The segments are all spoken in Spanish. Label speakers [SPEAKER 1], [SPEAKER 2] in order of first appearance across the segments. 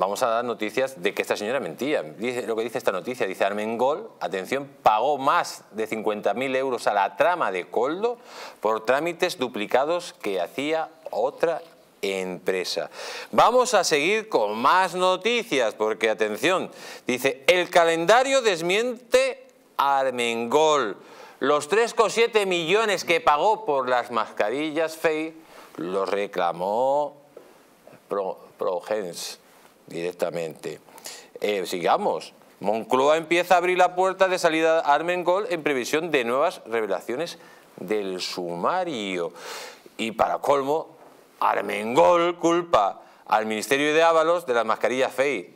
[SPEAKER 1] vamos a dar noticias de que esta señora mentía. Dice, lo que dice esta noticia, dice Armengol, atención, pagó más de 50.000 euros a la trama de Coldo por trámites duplicados que hacía otra empresa. Vamos a seguir con más noticias, porque atención, dice, el calendario desmiente Armengol. Los 3,7 millones que pagó por las mascarillas FEI los reclamó Progens directamente. Eh, sigamos. Moncloa empieza a abrir la puerta de salida a Armengol en previsión de nuevas revelaciones del sumario. Y para colmo, Armengol culpa al Ministerio de Ábalos de la mascarilla FEI.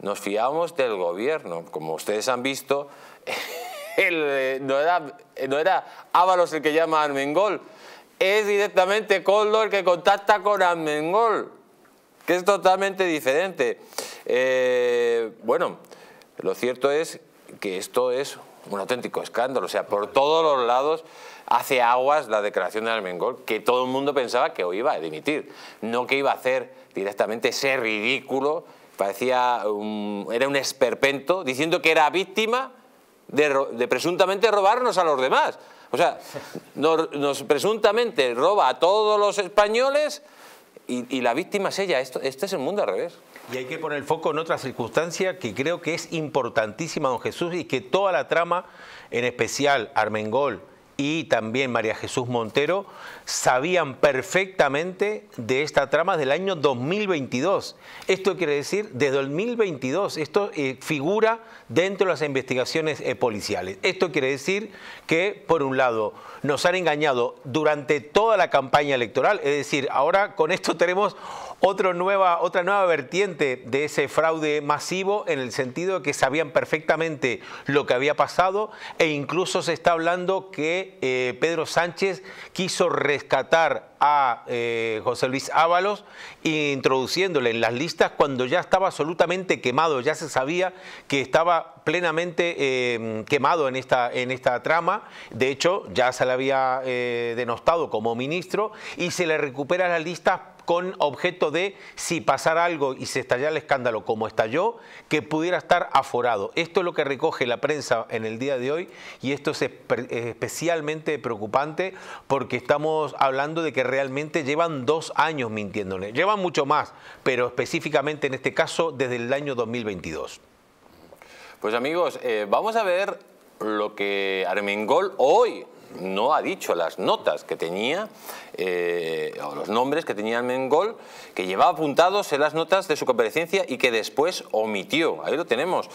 [SPEAKER 1] Nos fiamos del gobierno. Como ustedes han visto, el, eh, no, era, eh, no era Ábalos el que llama a Armengol, es directamente Coldo el que contacta con Armengol que es totalmente diferente. Eh, bueno, lo cierto es que esto es un auténtico escándalo, o sea, por todos los lados hace aguas la declaración de Almengol, que todo el mundo pensaba que hoy iba a dimitir, no que iba a hacer directamente ese ridículo, parecía un, era un esperpento, diciendo que era víctima de, presuntamente robarnos a los demás. O sea, nos presuntamente roba a todos los españoles y, la víctima es ella. Esto, este es el mundo al revés. Y hay
[SPEAKER 2] que poner el foco en otra circunstancia que creo que es importantísima, don Jesús, y que toda la trama, en especial Armengol, y también María Jesús Montero sabían perfectamente de esta trama del año 2022. Esto quiere decir, de 2022, esto eh, figura dentro de las investigaciones eh, policiales. Esto quiere decir que, por un lado, nos han engañado durante toda la campaña electoral, es decir, ahora con esto tenemos nueva, otra nueva vertiente de ese fraude masivo en el sentido de que sabían perfectamente lo que había pasado e incluso se está hablando que eh, Pedro Sánchez quiso rescatar a eh, José Luis Ábalos, introduciéndole en las listas cuando ya estaba absolutamente quemado, ya se sabía que estaba plenamente eh, quemado en esta, en esta trama, de hecho ya se le había denostado como ministro y se le recupera las listas con objeto de si pasara algo y se estallara el escándalo como estalló, que pudiera estar aforado. Esto es lo que recoge la prensa en el día de hoy y esto es especialmente preocupante porque estamos hablando de que realmente llevan dos años mintiéndole. Llevan mucho más, pero específicamente en este caso desde el año 2022.
[SPEAKER 1] Pues amigos, eh, vamos a ver lo que Armengol hoy no ha dicho las notas que tenía, eh, o los nombres que tenía Mengol, que llevaba apuntados en las notas de su comparecencia y que después omitió. Ahí lo tenemos.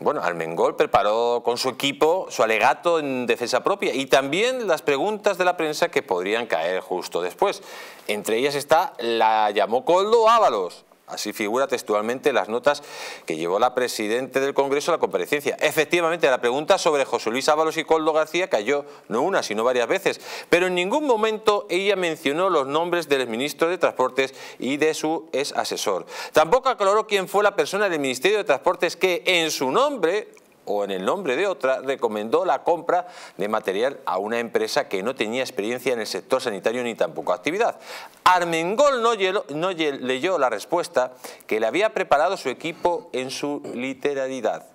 [SPEAKER 1] Bueno, Almengol preparó con su equipo su alegato en defensa propia y también las preguntas de la prensa que podrían caer justo después. Entre ellas está la llamó Coldo Ábalos, Así figura textualmente las notas que llevó la Presidenta del Congreso a la comparecencia. Efectivamente, la pregunta sobre José Luis Ábalos y Coldo García cayó no una, sino varias veces, pero en ningún momento ella mencionó los nombres del ministro de Transportes y de su ex asesor. Tampoco aclaró quién fue la persona del Ministerio de Transportes que en su nombre o en el nombre de otra, recomendó la compra de material a una empresa que no tenía experiencia en el sector sanitario ni tampoco actividad. Armengol no, no leyó la respuesta que le había preparado su equipo en su literalidad.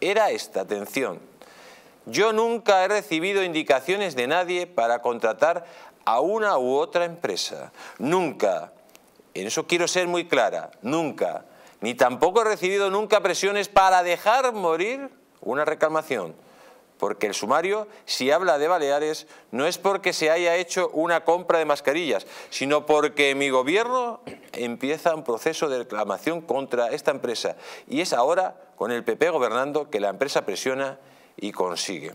[SPEAKER 1] Era esta, atención. Yo nunca he recibido indicaciones de nadie para contratar a una u otra empresa. Nunca. En eso quiero ser muy clara. Nunca. Ni tampoco he recibido nunca presiones para dejar morir una reclamación, porque el sumario, si habla de Baleares, no es porque se haya hecho una compra de mascarillas, sino porque mi gobierno empieza un proceso de reclamación contra esta empresa. Y es ahora, con el PP gobernando, que la empresa presiona y consigue.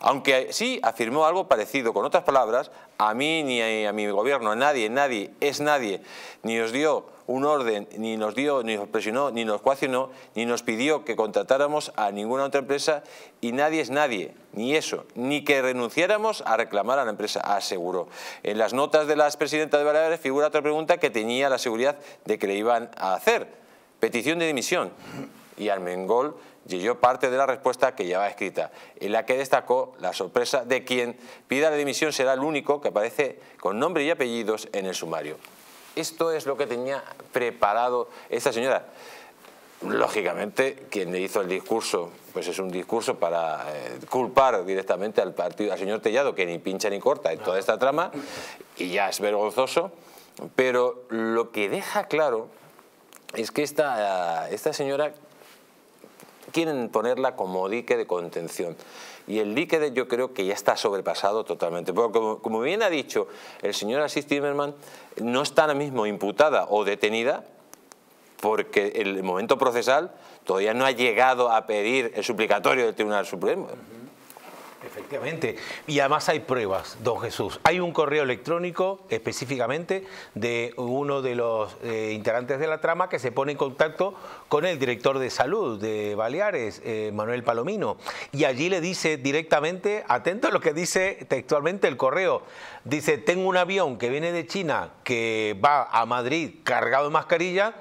[SPEAKER 1] Aunque sí afirmó algo parecido, con otras palabras, a mí ni a, mi gobierno, a nadie, nadie, es nadie, ni os dio un orden, ni nos dio, ni nos presionó, ni nos coaccionó, ni nos pidió que contratáramos a ninguna otra empresa y nadie es nadie, ni eso, ni que renunciáramos a reclamar a la empresa, aseguró. En las notas de la presidenta de Baleares figura otra pregunta que tenía la seguridad de que le iban a hacer, petición de dimisión y Mengol leyó parte de la respuesta que llevaba escrita, en la que destacó la sorpresa de quien pida la dimisión será el único que aparece con nombre y apellidos en el sumario. Esto es lo que tenía preparado esta señora. Lógicamente, quien le hizo el discurso, pues es un discurso para eh, culpar directamente al, partido, al señor Tellado, que ni pincha ni corta en toda esta trama, y ya es vergonzoso, pero lo que deja claro es que esta, esta señora quieren ponerla como dique de contención. Y el dique de, yo creo que ya está sobrepasado totalmente. Porque como, bien ha dicho el señor Asís Timerman, no está ahora mismo imputada o detenida porque el momento procesal todavía no ha llegado a pedir el suplicatorio del Tribunal Supremo.
[SPEAKER 2] Efectivamente. Y además hay pruebas, don Jesús. Hay un correo electrónico específicamente de uno de los eh, integrantes de la trama que se pone en contacto con el director de salud de Baleares, eh, Manuel Palomino. Y allí le dice directamente, atento a lo que dice textualmente el correo, dice, tengo un avión que viene de China que va a Madrid cargado de mascarilla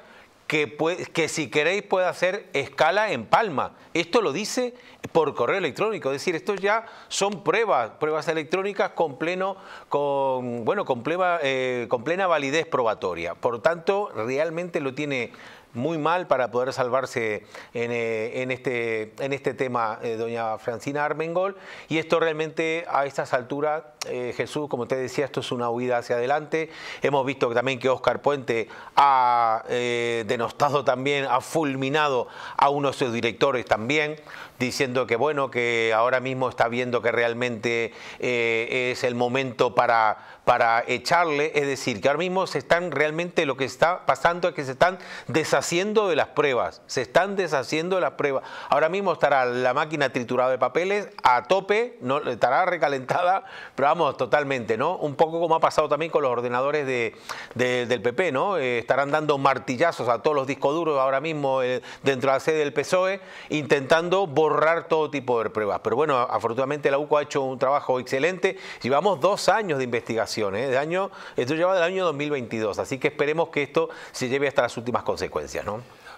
[SPEAKER 2] que, que si queréis puede hacer escala en Palma. Esto lo dice por correo electrónico, es decir, esto ya son pruebas, pruebas electrónicas con pleno, con bueno, con plena, eh, con plena validez probatoria. Por tanto, realmente lo tiene muy mal para poder salvarse en, eh, este, en este tema, eh, doña Francina Armengol. Y esto realmente a estas alturas, eh, Jesús, como te decía, esto es una huida hacia adelante. Hemos visto también que Oscar Puente ha denostado también, ha fulminado a uno de sus directores también, diciendo que bueno, que ahora mismo está viendo que realmente es el momento para, para echarle. Es decir, que ahora mismo se están realmente lo que está pasando es que se están desastrando Haciendo de las pruebas, se están deshaciendo de las pruebas. Ahora mismo estará la máquina triturada de papeles a tope, estará recalentada, pero vamos, totalmente, ¿no? Un poco como ha pasado también con los ordenadores de, del PP, ¿no? Eh, estarán dando martillazos a todos los discos duros ahora mismo eh, dentro de la sede del PSOE, intentando borrar todo tipo de pruebas. Pero bueno, afortunadamente la UCO ha hecho un trabajo excelente. Llevamos dos años de investigación, ¿eh? De año, esto lleva del año 2022, así que esperemos que esto se lleve hasta las últimas consecuencias. ¿no?